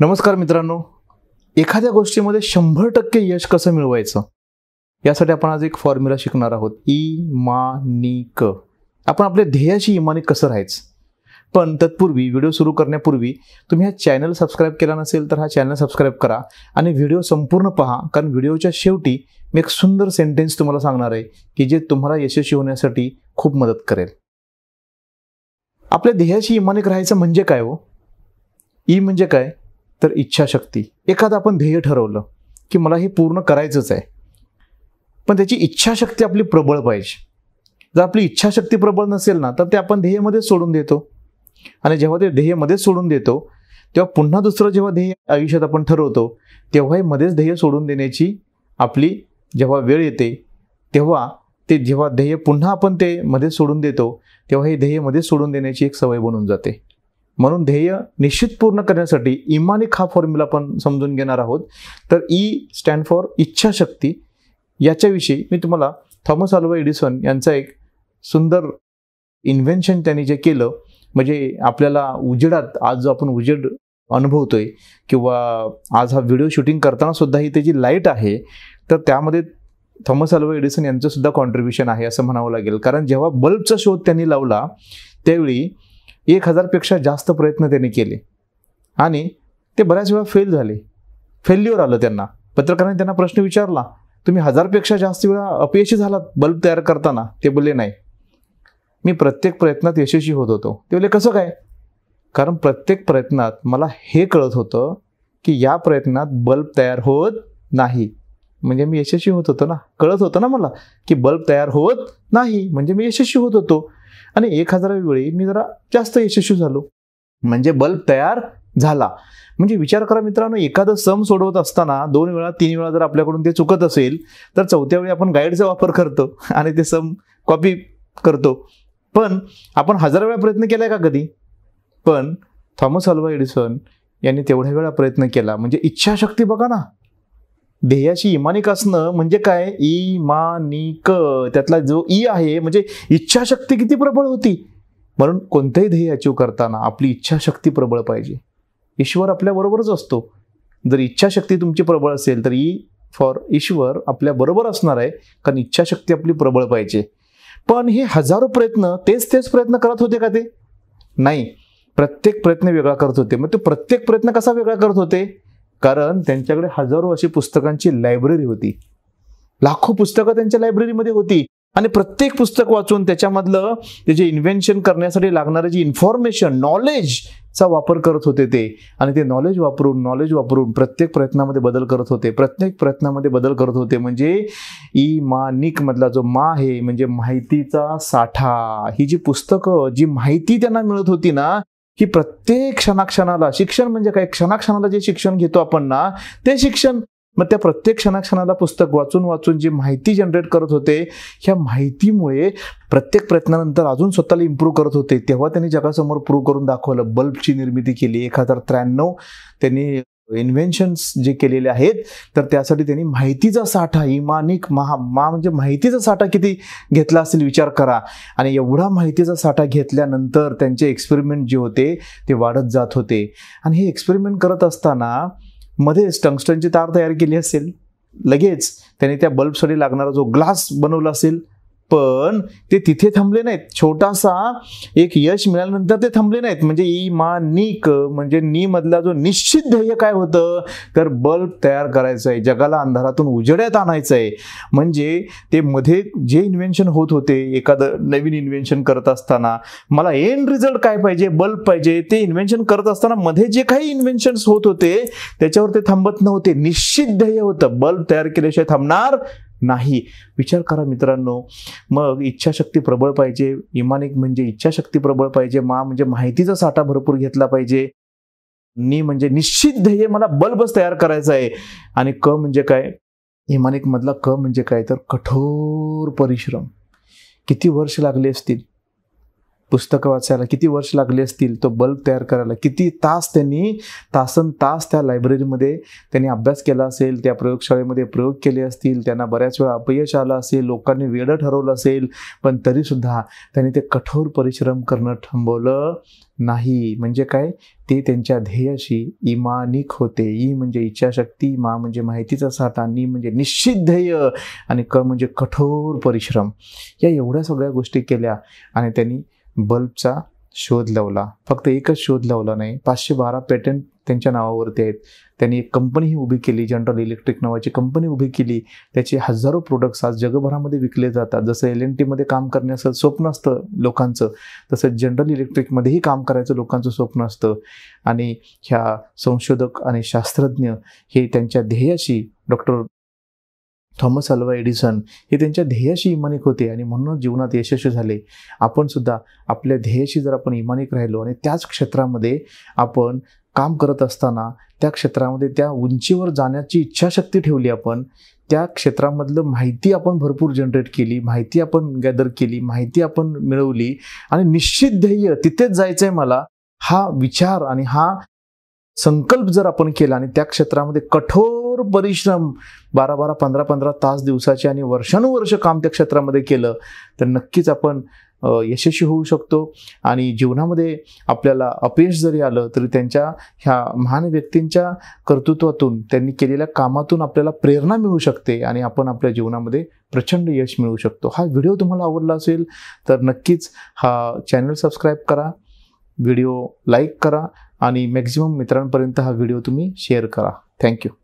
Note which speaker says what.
Speaker 1: नमस्कार मित्रांनो एखाद्या गोष्टीमध्ये शंभर टक्के यश कसं मिळवायचं यासाठी आपण आज एक फॉर्म्युला शिकणार आहोत ई क आपण आपल्या ध्येयाशी इमानिक कसं राहायचं पण तत्पूर्वी व्हिडिओ सुरू करण्यापूर्वी तुम्ही हा चॅनल सबस्क्राईब केला नसेल तर हा चॅनल सबस्क्राईब करा आणि व्हिडिओ संपूर्ण पहा कारण व्हिडिओच्या शेवटी मी एक सुंदर सेंटेन्स तुम्हाला सांगणार आहे की जे तुम्हाला यशस्वी होण्यासाठी खूप मदत करेल आपल्या ध्येयाशी इमानिक राहायचं म्हणजे काय हो ई म्हणजे काय तर इच्छाशक्ती एखादं आपण ध्येय ठरवलं की मला हे पूर्ण करायचंच आहे पण त्याची इच्छाशक्ती आपली प्रबळ पाहिजे जर आपली इच्छाशक्ती प्रबळ नसेल ना तर ते आपण ध्येयमध्ये सोडून देतो आणि जेव्हा ते ध्येयमध्येच सोडून देतो तेव्हा पुन्हा दुसरं जेव्हा ध्येय आयुष्यात आपण ठरवतो तेव्हाही मध्येच ध्येय सोडून देण्याची आपली जेव्हा वेळ येते तेव्हा ते जेव्हा ध्येय पुन्हा आपण ते मध्ये सोडून देतो तेव्हा हे ध्येय सोडून देण्याची एक सवय बनून जाते म्हणून ध्येय निश्चित पूर्ण करण्यासाठी इमानिक हा फॉर्म्युला पण समजून घेणार आहोत तर ई स्टँड फॉर इच्छाशक्ती याच्याविषयी मी तुम्हाला थॉमस अल्वा एडिसन यांचा एक सुंदर इन्व्हेन्शन त्यांनी जे केलं म्हणजे आपल्याला उजेडात आज जो आपण उजेड अनुभवतोय किंवा आज हा व्हिडिओ शूटिंग करताना सुद्धा ही त्याची लाईट आहे तर त्यामध्ये थॉमस अल्वा एडिसन यांचं सुद्धा कॉन्ट्रीब्युशन आहे असं म्हणावं लागेल कारण जेव्हा बल्बचा शोध त्यांनी लावला त्यावेळी एक हजारपेक्षा जास्त प्रयत्न त्यांनी केले आणि ते बऱ्याच वेळा फेल झाले फेल्युअर आलं त्यांना पत्रकारांनी त्यांना प्रश्न विचारला तुम्ही हजारपेक्षा जास्त वेळा अपयशी झालात बल्ब तयार करताना ते बोलले नाही मी प्रत्येक प्रयत्नात यशस्वी होत होतो ते बोलले कसं काय कारण प्रत्येक प्रयत्नात मला हे कळत होतं की या प्रयत्नात बल्ब तयार होत नाही म्हणजे मी यशस्वी होत होतो ना कळत होतं ना मला की बल्ब तयार होत नाही म्हणजे मी यशस्वी होत होतो आणि एक हजाराव्या वेळी मी जरा जास्त यशस्वी झालो म्हणजे बल्ब तयार झाला म्हणजे विचार करा मित्रांनो एखादं सम सोडवत असताना दोन वेळा तीन वेळा जर आपल्याकडून ते चुकत असेल तर चौथ्या वेळी आपण गाईडचा वापर करतो आणि ते सम कॉपी करतो पण आपण हजार वेळा प्रयत्न केलाय का कधी पण थॉमस अल्वा एडिसन यांनी तेवढ्या वेळा प्रयत्न केला म्हणजे इच्छाशक्ती बघा ना ध्येयाशी इमानिक असणं म्हणजे काय इमानिक त्यातला जो ई आहे म्हणजे इच्छाशक्ती किती प्रबळ होती म्हणून कोणतंही ध्येय अचीव करताना आपली इच्छाशक्ती प्रबळ पाहिजे ईश्वर आपल्याबरोबरच असतो जर इच्छाशक्ती तुमची प्रबळ असेल तर ई फॉर ईश्वर आपल्याबरोबर असणार आहे कारण इच्छाशक्ती आपली प्रबळ पाहिजे पण हे हजारो प्रयत्न तेच तेच प्रयत्न करत होते का ते नाही प्रत्येक प्रयत्न वेगळा करत होते मग ते प्रत्येक प्रयत्न कसा वेगळा करत होते कारण त्यांच्याकडे हजारो अशी पुस्तकांची लायब्ररी होती लाखो पुस्तकं त्यांच्या लायब्ररीमध्ये होती आणि प्रत्येक पुस्तक वाचून त्याच्यामधलं त्याचे इन्व्हेन्शन करण्यासाठी लागणारं जी इन्फॉर्मेशन नॉलेजचा वापर करत होते ते आणि ते नॉलेज वापरून नॉलेज वापरून प्रत्येक प्रयत्नामध्ये बदल करत होते प्रत्येक प्रयत्नामध्ये बदल करत होते म्हणजे ई मा निक मधला जो मा आहे म्हणजे माहितीचा साठा ही जी पुस्तकं जी माहिती त्यांना मिळत होती ना की प्रत्येक क्षणाक्षणाला शिक्षण म्हणजे काय क्षणाक्षणाला जे शिक्षण घेतो आपण ना ते शिक्षण मग त्या प्रत्येक क्षणाक्षणाला पुस्तक वाचून वाचून जी माहिती जनरेट करत होते ह्या माहितीमुळे प्रत्येक प्रयत्नानंतर अजून स्वतःला इम्प्रूव्ह करत होते तेव्हा त्यांनी जगासमोर प्रूव्ह करून दाखवलं बल्बची निर्मिती केली एक हजार त्र्याण्णव त्यांनी इन्व्हेन्शन्स जे केलेले आहेत तर त्यासाठी त्यांनी माहितीचा साठा इमानिक महा मा म्हणजे माहितीचा साठा किती घेतला असेल विचार करा आणि एवढा माहितीचा साठा घेतल्यानंतर त्यांचे एक्सपेरिमेंट जे होते ते वाढत जात होते आणि हे एक्सपेरिमेंट करत असताना मध्येच टंगस्टनची तार तयार केली असेल लगेच त्याने त्या बल्बसाठी लागणारा जो ग्लास बनवला असेल पण ते तिथे थांबले नाहीत छोटासा एक यश मिळाल्यानंतर ते थांबले नाहीत म्हणजे ई मा क म्हणजे नी मधला जो निश्चित ध्येय काय होतं तर बल्ब तयार करायचं आहे जगाला अंधारातून उजड्यात आणायचं आहे म्हणजे ते मध्ये जे इन्व्हेन्शन होत होते एखादं नवीन इन्व्हेन्शन करत असताना मला एंड रिझल्ट काय पाहिजे बल्ब पाहिजे ते इन्व्हेन्शन करत असताना मध्ये जे काही इन्व्हेन्शन्स होत होते त्याच्यावर ते थांबत नव्हते निश्चित ध्येय होतं बल्ब तयार केल्याशिवाय थांबणार नाही विचार करा मित्रांनो मग इच्छाशक्ती प्रबळ पाहिजे इमानिक म्हणजे इच्छाशक्ती प्रबळ पाहिजे मा म्हणजे माहितीचा साठा भरपूर घेतला पाहिजे नी म्हणजे निश्चित ध्येय मला बल्बच तयार करायचा आहे आणि क म्हणजे काय इमानिक मधला क म्हणजे काय तर कठोर परिश्रम किती वर्ष लागले असतील पुस्तकं वाचायला किती वर्ष लागली असतील तो बल्ब तयार करायला किती तास त्यांनी तासन तास त्या लायब्ररीमध्ये त्यांनी अभ्यास केला असेल त्या प्रयोगशाळेमध्ये प्रयोग केले असतील त्यांना बऱ्याच वेळा अपयश आलं असेल लोकांनी वेळ ठरवलं असेल पण तरीसुद्धा त्यांनी ते कठोर परिश्रम करणं थांबवलं नाही म्हणजे काय ते त्यांच्या ध्येयाशी इमानिक होते ई म्हणजे इच्छाशक्ती मा म्हणजे माहितीचा साठा नी म्हणजे निश्चित ध्येय आणि क म्हणजे कठोर परिश्रम या एवढ्या सगळ्या गोष्टी केल्या आणि त्यांनी बल्बचा शोध लावला फक्त एकच शोध लावला नाही पाचशे बारा पेटंट त्यांच्या नावावरती आहेत त्यांनी एक कंपनीही उभी केली जनरल इलेक्ट्रिक नावाची कंपनी उभी केली त्याचे हजारो प्रोडक्ट्स आज जगभरामध्ये विकले जातात जसं एल एन टीमध्ये काम करण्याचं स्वप्न असतं लोकांचं तसं जनरल इलेक्ट्रिकमध्येही काम करायचं लोकांचं स्वप्न असतं आणि ह्या संशोधक आणि शास्त्रज्ञ हे त्यांच्या ध्येयाशी डॉक्टर थॉमस अल्वा एडिसन हे त्यांच्या ध्येयाशी इमानिक होते आणि म्हणूनच जीवनात यशस्वी झाले आपण सुद्धा आपल्या ध्येयाशी जर आपण इमानिक राहिलो आणि त्याच क्षेत्रामध्ये आपण काम करत असताना त्या क्षेत्रामध्ये त्या उंचीवर जाण्याची इच्छाशक्ती ठेवली आपण त्या क्षेत्रामधलं माहिती आपण भरपूर जनरेट केली माहिती आपण गॅदर केली माहिती आपण मिळवली आणि निश्चित ध्येय तिथेच जायचं आहे मला हा विचार आणि हा संकल्प जर आपण केला आणि त्या क्षेत्रामध्ये कठोर कठोर परिश्रम बारा बारा पंधरा पंधरा तास दिवसाचे आणि वर्षानुवर्ष काम त्या क्षेत्रामध्ये केलं तर नक्कीच आपण यशस्वी होऊ शकतो आणि जीवनामध्ये आपल्याला अपयश जरी आलं तरी त्यांच्या ह्या महान व्यक्तींच्या कर्तृत्वातून त्यांनी केलेल्या कामातून आपल्याला प्रेरणा मिळू शकते आणि आपण आपल्या जीवनामध्ये प्रचंड यश मिळू शकतो हा व्हिडिओ तुम्हाला आवडला असेल तर नक्कीच हा चॅनल सबस्क्राईब करा व्हिडिओ लाईक करा आणि मॅक्झिमम मित्रांपर्यंत हा व्हिडिओ तुम्ही शेअर करा थँक्यू